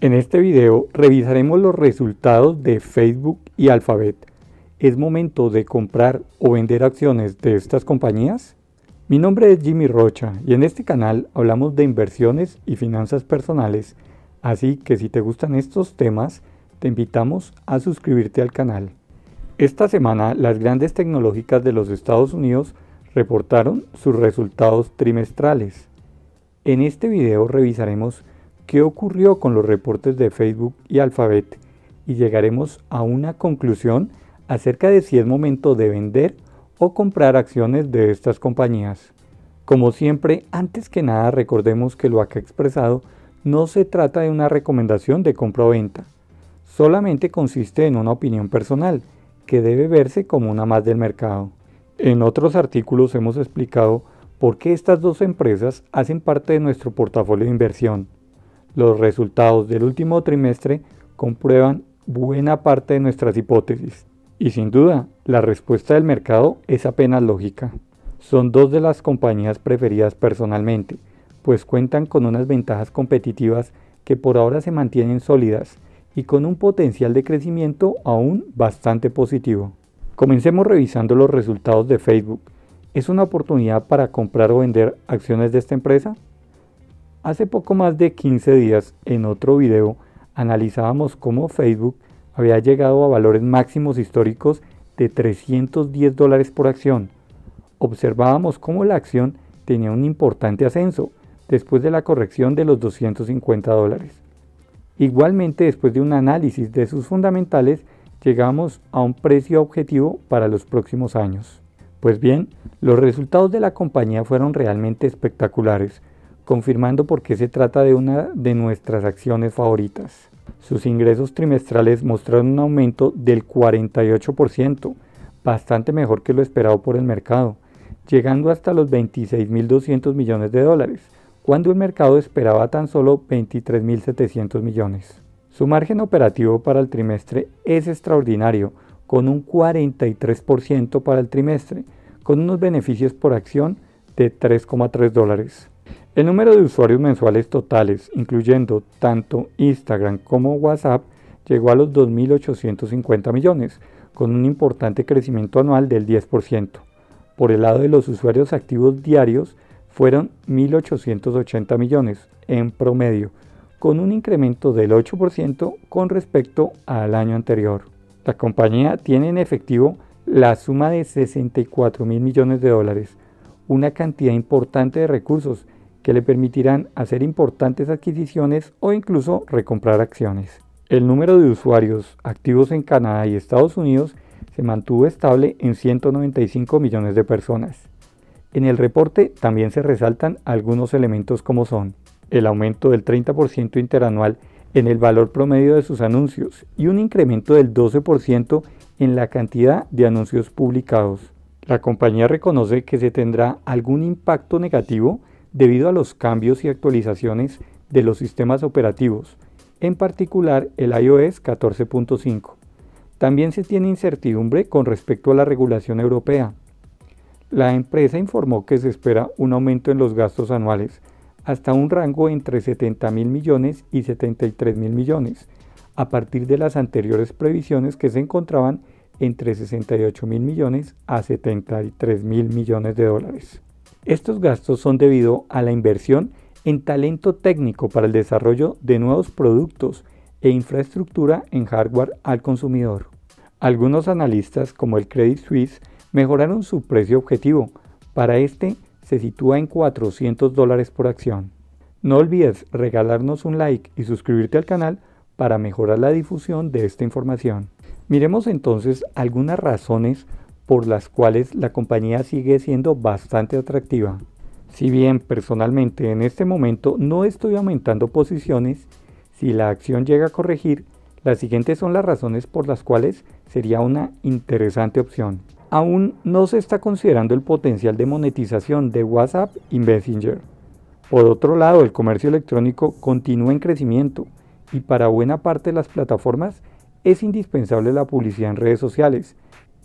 En este video revisaremos los resultados de Facebook y Alphabet. ¿Es momento de comprar o vender acciones de estas compañías? Mi nombre es Jimmy Rocha y en este canal hablamos de inversiones y finanzas personales, así que si te gustan estos temas, te invitamos a suscribirte al canal. Esta semana las grandes tecnológicas de los Estados Unidos reportaron sus resultados trimestrales. En este video revisaremos qué ocurrió con los reportes de Facebook y Alphabet y llegaremos a una conclusión acerca de si es momento de vender o comprar acciones de estas compañías. Como siempre, antes que nada recordemos que lo acá expresado no se trata de una recomendación de compra o venta, solamente consiste en una opinión personal que debe verse como una más del mercado. En otros artículos hemos explicado por qué estas dos empresas hacen parte de nuestro portafolio de inversión. Los resultados del último trimestre comprueban buena parte de nuestras hipótesis. Y sin duda, la respuesta del mercado es apenas lógica. Son dos de las compañías preferidas personalmente, pues cuentan con unas ventajas competitivas que por ahora se mantienen sólidas y con un potencial de crecimiento aún bastante positivo. Comencemos revisando los resultados de Facebook. ¿Es una oportunidad para comprar o vender acciones de esta empresa? Hace poco más de 15 días, en otro video, analizábamos cómo Facebook había llegado a valores máximos históricos de 310 dólares por acción. Observábamos cómo la acción tenía un importante ascenso después de la corrección de los 250 dólares. Igualmente, después de un análisis de sus fundamentales, llegamos a un precio objetivo para los próximos años. Pues bien, los resultados de la compañía fueron realmente espectaculares, confirmando por qué se trata de una de nuestras acciones favoritas. Sus ingresos trimestrales mostraron un aumento del 48%, bastante mejor que lo esperado por el mercado, llegando hasta los 26.200 millones de dólares, cuando el mercado esperaba tan solo 23.700 millones. Su margen operativo para el trimestre es extraordinario, con un 43% para el trimestre, con unos beneficios por acción de 3,3 dólares. El número de usuarios mensuales totales, incluyendo tanto Instagram como WhatsApp, llegó a los 2.850 millones, con un importante crecimiento anual del 10%. Por el lado de los usuarios activos diarios, fueron 1.880 millones en promedio, con un incremento del 8% con respecto al año anterior. La compañía tiene en efectivo la suma de 64.000 millones de dólares, una cantidad importante de recursos que le permitirán hacer importantes adquisiciones o incluso recomprar acciones. El número de usuarios activos en Canadá y Estados Unidos se mantuvo estable en 195 millones de personas. En el reporte también se resaltan algunos elementos como son el aumento del 30% interanual en el valor promedio de sus anuncios y un incremento del 12% en la cantidad de anuncios publicados. La compañía reconoce que se tendrá algún impacto negativo debido a los cambios y actualizaciones de los sistemas operativos, en particular el iOS 14.5. También se tiene incertidumbre con respecto a la regulación europea. La empresa informó que se espera un aumento en los gastos anuales, hasta un rango entre 70 mil millones y 73 mil millones, a partir de las anteriores previsiones que se encontraban entre 68 mil millones a 73 mil millones de dólares. Estos gastos son debido a la inversión en talento técnico para el desarrollo de nuevos productos e infraestructura en hardware al consumidor. Algunos analistas, como el Credit Suisse, mejoraron su precio objetivo. Para este se sitúa en 400 dólares por acción. No olvides regalarnos un like y suscribirte al canal para mejorar la difusión de esta información. Miremos entonces algunas razones por las cuales la compañía sigue siendo bastante atractiva. Si bien personalmente en este momento no estoy aumentando posiciones, si la acción llega a corregir, las siguientes son las razones por las cuales sería una interesante opción. Aún no se está considerando el potencial de monetización de WhatsApp y Messenger. Por otro lado, el comercio electrónico continúa en crecimiento y para buena parte de las plataformas es indispensable la publicidad en redes sociales,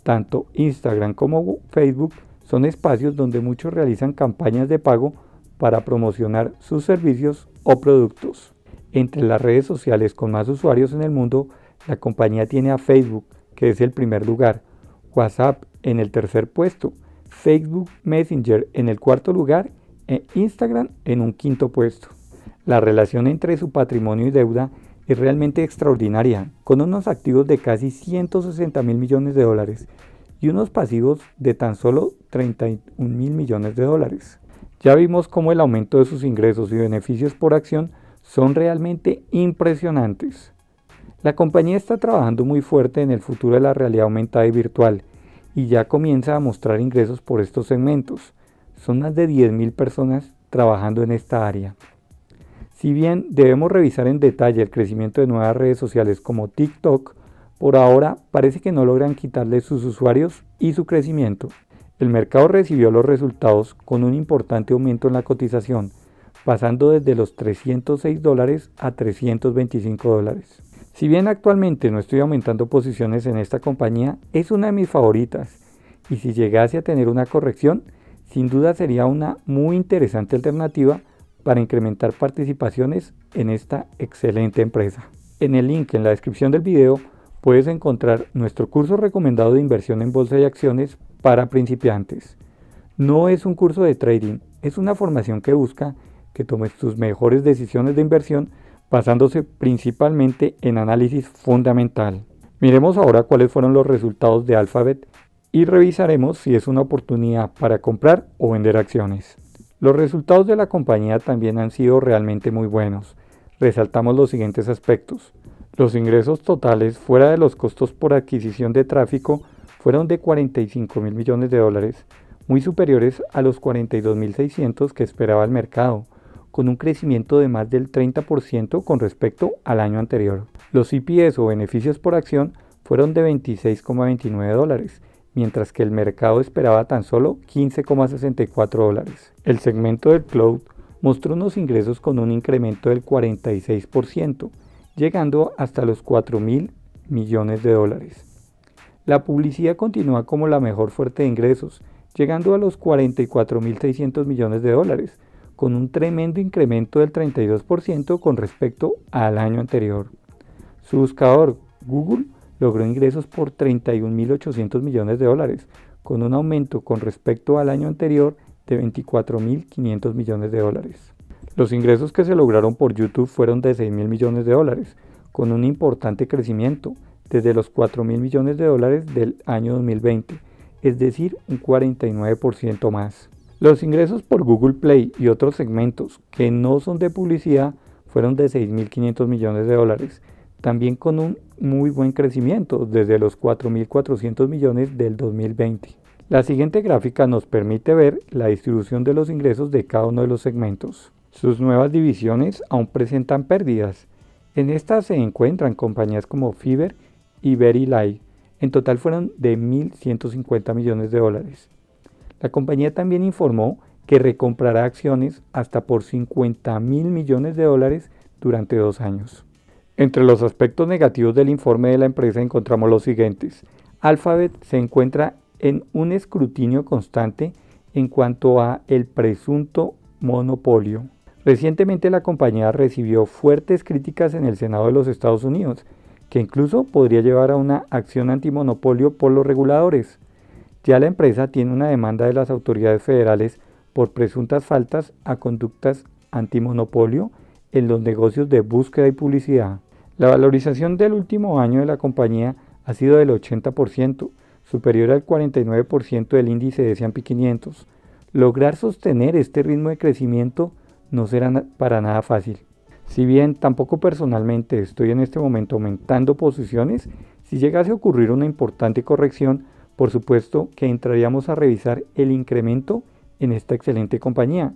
tanto Instagram como Facebook son espacios donde muchos realizan campañas de pago para promocionar sus servicios o productos. Entre las redes sociales con más usuarios en el mundo, la compañía tiene a Facebook, que es el primer lugar, WhatsApp en el tercer puesto, Facebook Messenger en el cuarto lugar e Instagram en un quinto puesto. La relación entre su patrimonio y deuda es realmente extraordinaria, con unos activos de casi 160 mil millones de dólares y unos pasivos de tan solo 31 mil millones de dólares. Ya vimos cómo el aumento de sus ingresos y beneficios por acción son realmente impresionantes. La compañía está trabajando muy fuerte en el futuro de la realidad aumentada y virtual y ya comienza a mostrar ingresos por estos segmentos. Son más de 10.000 personas trabajando en esta área. Si bien debemos revisar en detalle el crecimiento de nuevas redes sociales como TikTok, por ahora parece que no logran quitarle sus usuarios y su crecimiento. El mercado recibió los resultados con un importante aumento en la cotización, pasando desde los 306 dólares a 325 dólares. Si bien actualmente no estoy aumentando posiciones en esta compañía, es una de mis favoritas y si llegase a tener una corrección, sin duda sería una muy interesante alternativa para incrementar participaciones en esta excelente empresa. En el link en la descripción del video puedes encontrar nuestro curso recomendado de inversión en bolsa y acciones para principiantes. No es un curso de trading, es una formación que busca que tomes tus mejores decisiones de inversión basándose principalmente en análisis fundamental. Miremos ahora cuáles fueron los resultados de Alphabet y revisaremos si es una oportunidad para comprar o vender acciones. Los resultados de la compañía también han sido realmente muy buenos. Resaltamos los siguientes aspectos. Los ingresos totales fuera de los costos por adquisición de tráfico fueron de 45 mil millones de dólares, muy superiores a los 42.600 que esperaba el mercado, con un crecimiento de más del 30% con respecto al año anterior. Los IPS o beneficios por acción fueron de 26,29 dólares, mientras que el mercado esperaba tan solo 15,64 dólares. El segmento del cloud mostró unos ingresos con un incremento del 46%, llegando hasta los 4 mil millones de dólares. La publicidad continúa como la mejor fuerte de ingresos, llegando a los 44.600 millones de dólares, con un tremendo incremento del 32% con respecto al año anterior. Su buscador, Google, logró ingresos por 31.800 millones de dólares, con un aumento con respecto al año anterior de 24.500 millones de dólares. Los ingresos que se lograron por YouTube fueron de 6.000 millones de dólares, con un importante crecimiento desde los 4.000 millones de dólares del año 2020, es decir, un 49% más. Los ingresos por Google Play y otros segmentos que no son de publicidad fueron de 6.500 millones de dólares, también con un muy buen crecimiento desde los 4.400 millones del 2020. La siguiente gráfica nos permite ver la distribución de los ingresos de cada uno de los segmentos. Sus nuevas divisiones aún presentan pérdidas. En estas se encuentran compañías como Fiber y Light. En total fueron de 1.150 millones de dólares. La compañía también informó que recomprará acciones hasta por 50.000 millones de dólares durante dos años. Entre los aspectos negativos del informe de la empresa encontramos los siguientes. Alphabet se encuentra en un escrutinio constante en cuanto a el presunto monopolio. Recientemente la compañía recibió fuertes críticas en el Senado de los Estados Unidos, que incluso podría llevar a una acción antimonopolio por los reguladores. Ya la empresa tiene una demanda de las autoridades federales por presuntas faltas a conductas antimonopolio en los negocios de búsqueda y publicidad. La valorización del último año de la compañía ha sido del 80%, superior al 49% del índice de S&P 500. Lograr sostener este ritmo de crecimiento no será para nada fácil. Si bien tampoco personalmente estoy en este momento aumentando posiciones, si llegase a ocurrir una importante corrección, por supuesto que entraríamos a revisar el incremento en esta excelente compañía,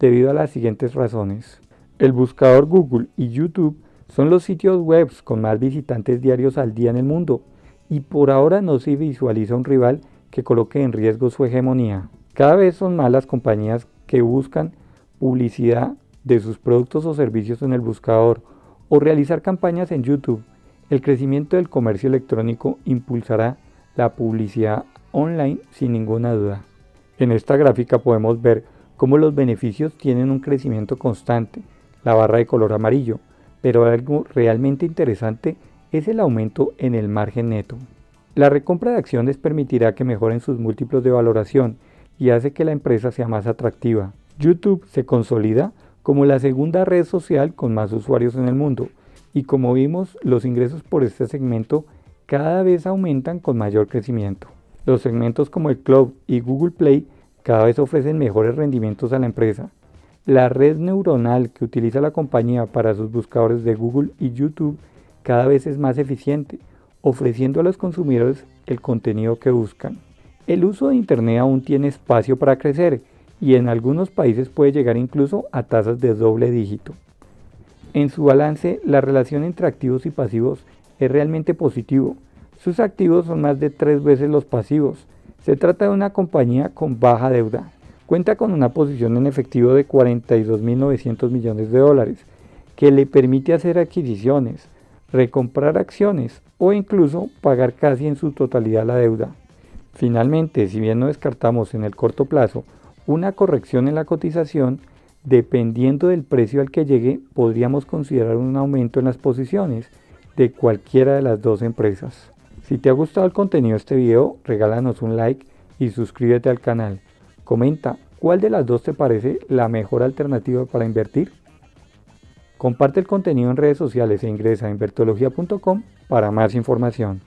debido a las siguientes razones. El buscador Google y YouTube son los sitios web con más visitantes diarios al día en el mundo y por ahora no se visualiza un rival que coloque en riesgo su hegemonía. Cada vez son más las compañías que buscan publicidad de sus productos o servicios en el buscador o realizar campañas en YouTube. El crecimiento del comercio electrónico impulsará la publicidad online sin ninguna duda. En esta gráfica podemos ver cómo los beneficios tienen un crecimiento constante, la barra de color amarillo, pero algo realmente interesante es el aumento en el margen neto. La recompra de acciones permitirá que mejoren sus múltiplos de valoración y hace que la empresa sea más atractiva. YouTube se consolida como la segunda red social con más usuarios en el mundo y como vimos los ingresos por este segmento cada vez aumentan con mayor crecimiento. Los segmentos como el Cloud y Google Play cada vez ofrecen mejores rendimientos a la empresa la red neuronal que utiliza la compañía para sus buscadores de Google y YouTube cada vez es más eficiente, ofreciendo a los consumidores el contenido que buscan. El uso de Internet aún tiene espacio para crecer y en algunos países puede llegar incluso a tasas de doble dígito. En su balance, la relación entre activos y pasivos es realmente positivo. Sus activos son más de tres veces los pasivos. Se trata de una compañía con baja deuda. Cuenta con una posición en efectivo de 42.900 millones de dólares, que le permite hacer adquisiciones, recomprar acciones o incluso pagar casi en su totalidad la deuda. Finalmente, si bien no descartamos en el corto plazo una corrección en la cotización, dependiendo del precio al que llegue, podríamos considerar un aumento en las posiciones de cualquiera de las dos empresas. Si te ha gustado el contenido de este video, regálanos un like y suscríbete al canal. Comenta, ¿cuál de las dos te parece la mejor alternativa para invertir? Comparte el contenido en redes sociales e ingresa a invertologia.com para más información.